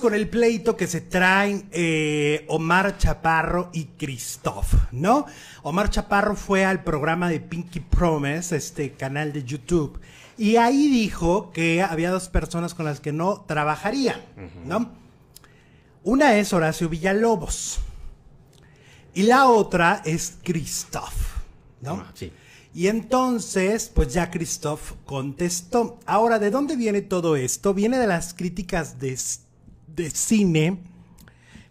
con el pleito que se traen eh, Omar Chaparro y Christoph, ¿no? Omar Chaparro fue al programa de Pinky Promise, este canal de YouTube, y ahí dijo que había dos personas con las que no trabajaría, ¿no? Una es Horacio Villalobos y la otra es Christoph, ¿no? Ah, sí. Y entonces, pues ya Christoph contestó. Ahora, ¿de dónde viene todo esto? Viene de las críticas de de cine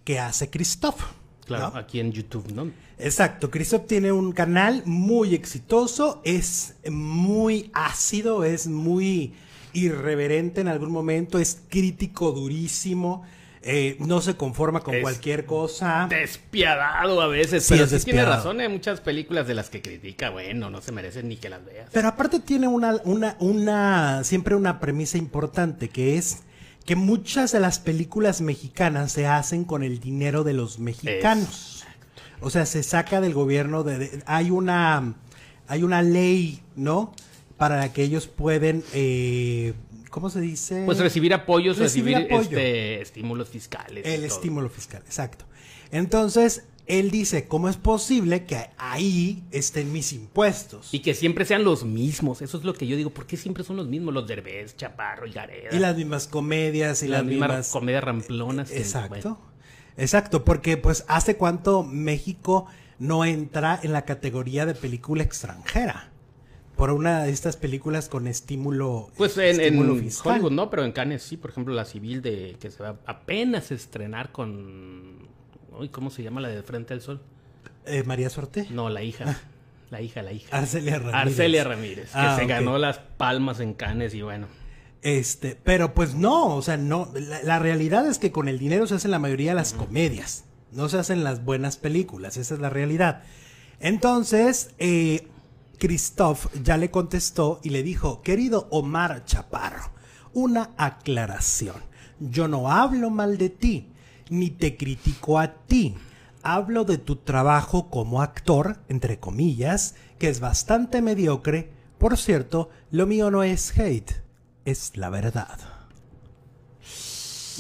que hace Christoph. Claro, aquí en YouTube, ¿no? Exacto, Christoph tiene un canal muy exitoso, es muy ácido, es muy irreverente en algún momento, es crítico durísimo. Eh, no se conforma con cualquier cosa. Despiadado a veces, sí, pero es tiene razón, hay ¿eh? muchas películas de las que critica, bueno, no se merecen ni que las veas. Pero aparte tiene una, una, una, siempre una premisa importante que es que muchas de las películas mexicanas se hacen con el dinero de los mexicanos. Exacto. O sea, se saca del gobierno de, hay una hay una ley, ¿no? Para que ellos pueden eh, ¿cómo se dice? Pues recibir apoyos, recibir, apoyo. este, estímulos fiscales. El estímulo fiscal, exacto. Entonces, él dice, ¿cómo es posible que ahí estén mis impuestos? Y que siempre sean los mismos, eso es lo que yo digo, ¿por qué siempre son los mismos los Derbez, Chaparro y Gareda? Y las mismas comedias y, las, mismas, comedias ramplonas. exacto, exacto, porque pues hace cuánto México no entra en la categoría de película extranjera. Por una de estas películas con estímulo. Pues en, Hollywood no, pero en Cannes sí, por ejemplo, La Civil de que se va apenas a estrenar con ¿cómo se llama la de Frente al Sol? Eh, María Suerte? No, la hija. Ah. la hija, la hija. Arcelia Ramírez. Arcelia Ramírez, que ah, se ganó las palmas en Canes y bueno. Este, pero pues no, o sea, no. La, realidad es que con el dinero se hacen la mayoría de las comedias, no se hacen las buenas películas, esa es la realidad. Entonces, eh, Christoph ya le contestó y le dijo, querido Omar Chaparro, una aclaración. Yo no hablo mal de ti, ni te critico a ti. Hablo de tu trabajo como actor, entre comillas, que es bastante mediocre. Por cierto, lo mío no es hate, es la verdad.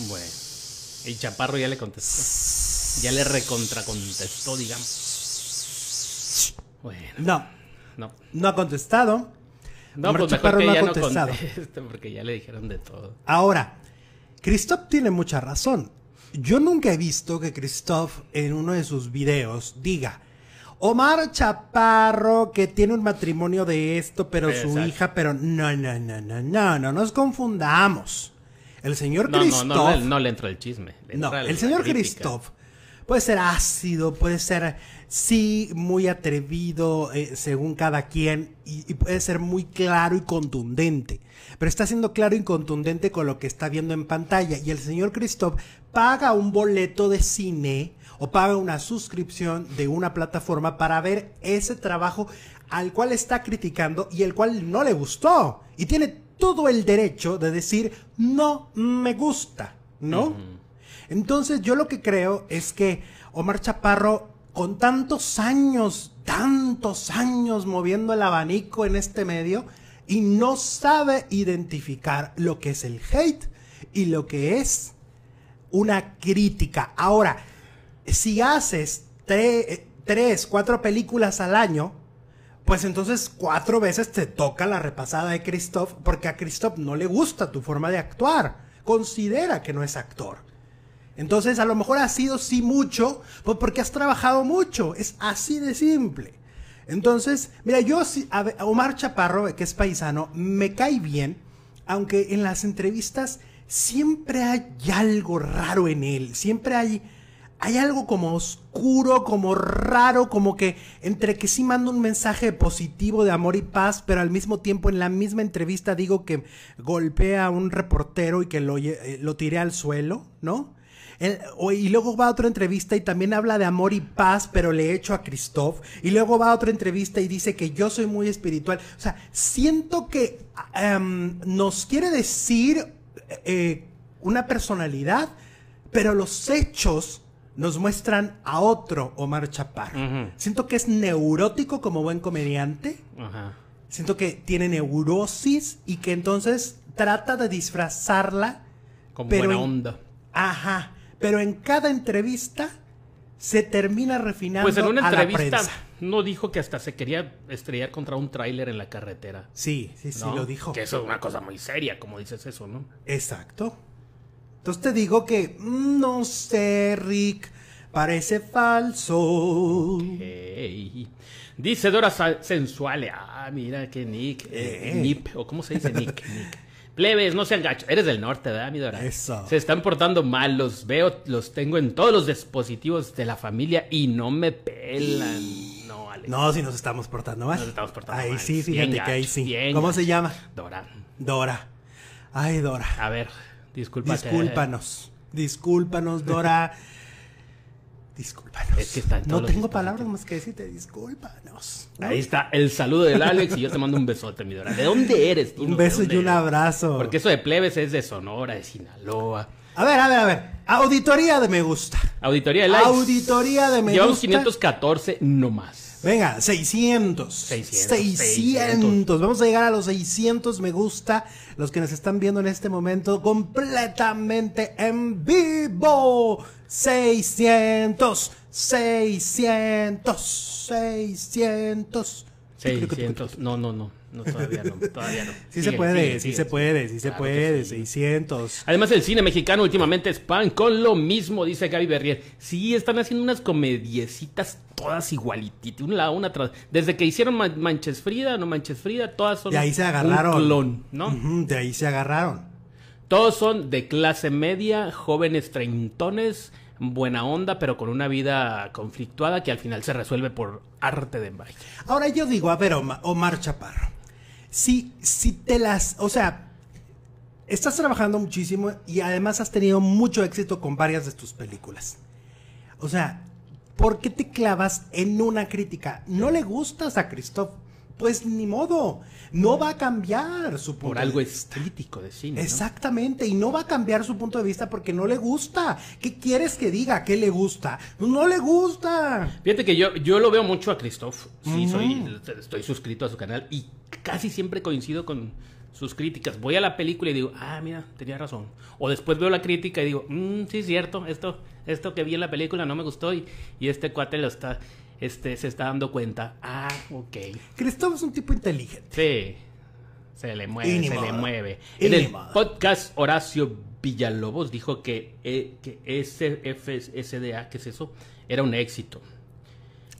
Bueno, el chaparro ya le contestó. Ya le recontracontestó, digamos. Bueno. No, no. No ha contestado. No, pues ha contestado. porque ya le dijeron de todo. Ahora, Christoph tiene mucha razón. Yo nunca he visto que Christoph en uno de sus videos diga, Omar Chaparro que tiene un matrimonio de esto, pero su hija, pero no, no, no, no, no, no nos confundamos. El señor no, No, no, no, no, le entra el chisme. no, el, el señor Christoph puede ser ácido, puede ser sí muy atrevido eh, según cada quien y, puede ser muy claro y contundente. Pero está siendo claro y contundente con lo que está viendo en pantalla y el señor Christoph paga un boleto de cine o paga una suscripción de una plataforma para ver ese trabajo al cual está criticando y el cual no le gustó y tiene todo el derecho de decir no me gusta, ¿no? Entonces yo lo que creo es que Omar Chaparro, con tantos años, tantos años moviendo el abanico en este medio, y no sabe identificar lo que es el hate y lo que es una crítica. Ahora, si haces tres, cuatro películas al año, pues entonces cuatro veces te toca la repasada de Christoph, porque a Christoph no le gusta tu forma de actuar. Considera que no es actor. Entonces, a lo mejor ha sido sí mucho, pues porque has trabajado mucho. Es así de simple. Entonces, mira, yo, a Omar Chaparro, que es paisano, me cae bien, aunque en las entrevistas siempre hay algo raro en él. Siempre hay, hay algo como oscuro, como raro, como que entre que sí mando un mensaje positivo de amor y paz, pero al mismo tiempo en la misma entrevista digo que golpea a un reportero y que lo, eh, lo tiré al suelo, ¿no? y luego va a otra entrevista y también habla de amor y paz, pero le echo a Christoph. Y luego va a otra entrevista y dice que yo soy muy espiritual. O sea, siento que em, nos quiere decir eh, una personalidad, pero los hechos nos muestran a otro Omar Chaparro. Siento que es neurótico como buen comediante. Ajá. Siento que tiene neurosis y que entonces trata de disfrazarla. Como pero buena onda. Ajá pero en cada entrevista se termina refinando. Pues en una entrevista no dijo que hasta se quería estrellar contra un tráiler en la carretera. Sí, sí, sí, lo dijo. Que eso es una cosa muy seria, como dices eso, ¿no? Exacto. Entonces te digo que mm, no sé, Rick, parece falso. Dice Dora Sensuale. Ah, mira que Nick. Eh. o cómo se dice Nick. Plebes, no sean gachos. Eres del norte, ¿verdad, Dora? Eso. Se están portando mal, los veo, los tengo en todos los dispositivos de la familia y no me pelan. No, Alex. No, si nos estamos portando mal. ahí mal. sí, fíjate que ahí sí. ¿Cómo se llama? Dora. Dora. Ay, Dora. A ver, discúlpate. Discúlpanos. Discúlpanos, Dora. Discúlpanos. no tengo palabras más que decirte, discúlpanos. Ahí está el saludo del Alex y yo te mando un besote, mi ¿De dónde eres, tú? Un beso y un abrazo. Porque eso de plebes es de Sonora, de Sinaloa. A ver, a ver, a ver. Auditoría de me gusta. Auditoría de likes. Auditoría de me gusta. Llevamos 514 nomás. Venga, 600. 600. 600. Vamos a llegar a los 600 me gusta. Los que nos están viendo en este momento completamente en vivo. 600. 600. 600. 600. No, no, no. No, todavía no, todavía no. sí, se puede, sí se puede, sí se puede, 600. Además, el cine mexicano últimamente es pan con lo mismo, dice Gaby Berrier. Sí, están haciendo unas comediecitas todas igualititas, una, una tras. Desde que hicieron Manches Frida, no Manches Frida, todas son. De ahí se agarraron. Un ¿no? de ahí se agarraron. Todos son de clase media, jóvenes treintones, buena onda, pero con una vida conflictuada que al final se resuelve por arte de magia. Ahora yo digo, a ver, Omar, Omar Chaparro si, si te las, o sea, estás trabajando muchísimo y además has tenido mucho éxito con varias de tus películas. O sea, ¿por qué te clavas en una crítica? No le gustas a Christoph es pues ni modo, no va a cambiar su punto Por algo de vista. es crítico de cine. Exactamente, y no va a cambiar su punto de vista porque no le gusta. ¿Qué quieres que diga? ¿Qué le gusta? Pues no le gusta. Fíjate que yo, yo lo veo mucho a Christoph, sí, soy, estoy suscrito a su canal y casi siempre coincido con sus críticas. Voy a la película y digo, ah, mira, tenía razón. O después veo la crítica y digo, mm, sí, es cierto, esto, esto que vi en la película no me gustó y, y este cuate lo está, este, se está dando cuenta. Ah, Ok. Cristóbal es un tipo inteligente. Sí. Se le mueve, se le mueve. En el podcast Horacio Villalobos dijo que, eh, que ¿qué es eso? Era un éxito.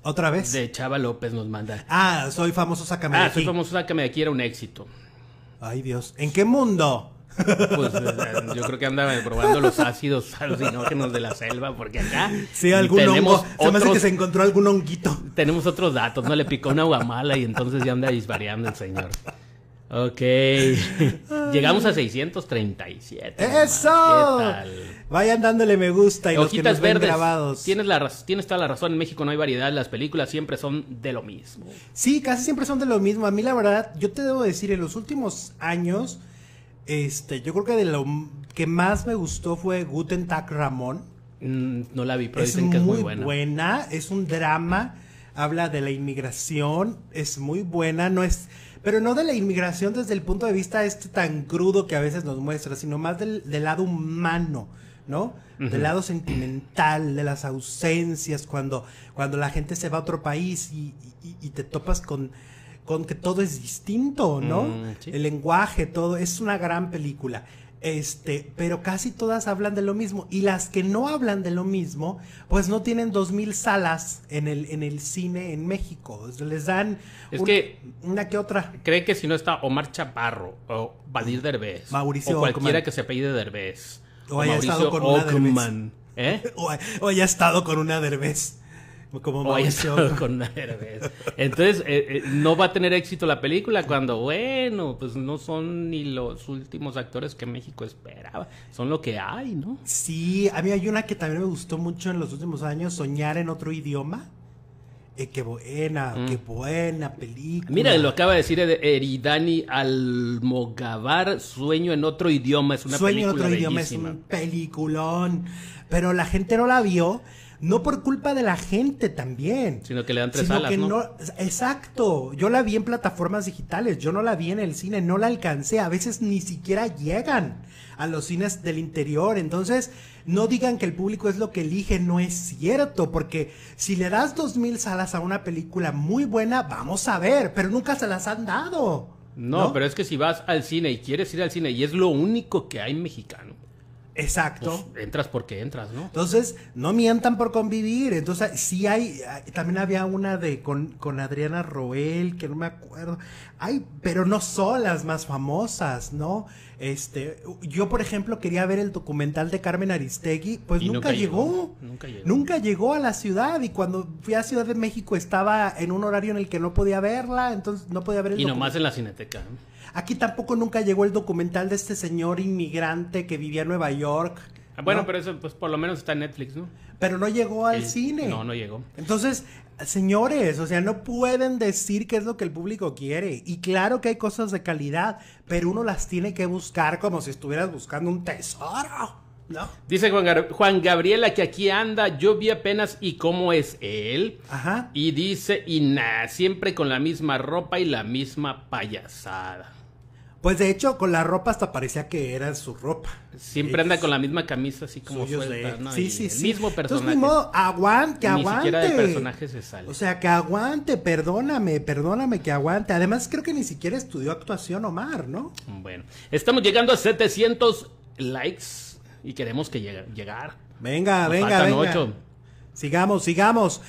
¿Otra vez? De Chava López nos manda. Ah, soy famoso, sácame ah, aquí. Ah, soy famoso, sácame de aquí, era un éxito. Ay, Dios. ¿En qué mundo? Pues eh, yo creo que andaba probando los ácidos alucinógenos de la selva, porque acá. se me hace que se encontró algún honguito. Tenemos otros datos, ¿no? Le picó una guamala y entonces ya anda disvariando el señor. Ok. Llegamos a 637. ¡Eso! Vayan dándole me gusta y los verdes. grabados. Tienes, la tienes toda la razón. En México no hay variedad. Las películas siempre son de lo mismo. Sí, casi siempre son de lo mismo. A mí, la verdad, yo te debo decir, en los últimos años este, yo creo que de lo que más me gustó fue Guten Tag Ramón. Mm, no la vi, pero dicen que es muy buena. buena. Es un drama, habla de la inmigración, es muy buena, no es pero no de la inmigración desde el punto de vista este tan crudo que a veces nos muestra, sino más del, lado humano, ¿no? Del lado sentimental, de las ausencias, cuando, cuando la gente se va a otro país y te topas con con que todo es distinto, ¿no? Mm, el lenguaje, todo, es una gran película. Este, pero casi todas hablan de lo mismo. Y las que no hablan de lo mismo, pues no tienen dos mil salas en el, en el cine en México. Les dan una que otra. Cree que si no está Omar Chaparro o Badir Derbez Mauricio o cualquiera que se apellide Derbez o, haya estado con una O, ¿eh? o haya estado con una Derbez como con Entonces, eh, eh, no va a tener éxito la película cuando, bueno, pues no son ni los últimos actores que México esperaba, son lo que hay, ¿no? Sí, a mí hay una que también me gustó mucho en los últimos años, Soñar en otro idioma. Eh, qué buena, mm. qué buena película. Mira, lo acaba de decir Eridani Almogavar, Sueño en otro idioma, es una Sueño en otro idioma, es un peliculón. Pero la gente no la vio no por culpa de la gente también. Sino que le dan tres salas, ¿no? Exacto. Yo la vi en plataformas digitales, yo no la vi en el cine, no la alcancé. A veces ni siquiera llegan a los cines del interior. Entonces, no digan que el público es lo que elige, no es cierto, porque si le das dos mil salas a una película muy buena, vamos a ver, pero nunca se las han dado. no, pero es que si vas al cine y quieres ir al cine y es lo único que hay mexicano, Exacto. Pues, entras porque entras, ¿no? Entonces, no mientan por convivir. Entonces, sí hay, ah, también había una de con, con Adriana Roel, que no me acuerdo. Hay, pero no son las más famosas, ¿no? Este, yo, por ejemplo, quería ver el documental de Carmen Aristegui, pues nunca, llegó, nunca, llegó, nunca llegó. a la ciudad y cuando fui a Ciudad de México estaba en un horario en el que no podía verla, entonces no podía ver el Y nomás en la cineteca. Aquí tampoco nunca llegó el documental de este señor inmigrante que vivía en Nueva York. Ah, bueno, pero eso pues por lo menos está en Netflix, ¿no? Pero no llegó al cine. No, no llegó. Entonces, señores, o sea, no pueden decir qué es lo que el público quiere. Y claro que hay cosas de calidad, pero uno las tiene que buscar como si estuvieras buscando un tesoro. ¿No? Dice Juan, Gabriela que aquí anda, yo vi apenas y cómo es él. Ajá. Y dice, y nada, siempre con la misma ropa y la misma payasada. Pues de hecho, con la ropa hasta parecía que era su ropa. Siempre anda con la misma camisa, así como suelta, Sí, sí, sí. El mismo personaje. aguante, aguante. Ni siquiera de personaje se sale. O sea, que aguante, perdóname, perdóname, que aguante. Además, creo que ni siquiera estudió actuación Omar, ¿no? Bueno, estamos llegando a 700 likes y queremos que llegue, llegar. Venga, venga, venga. Sigamos, sigamos.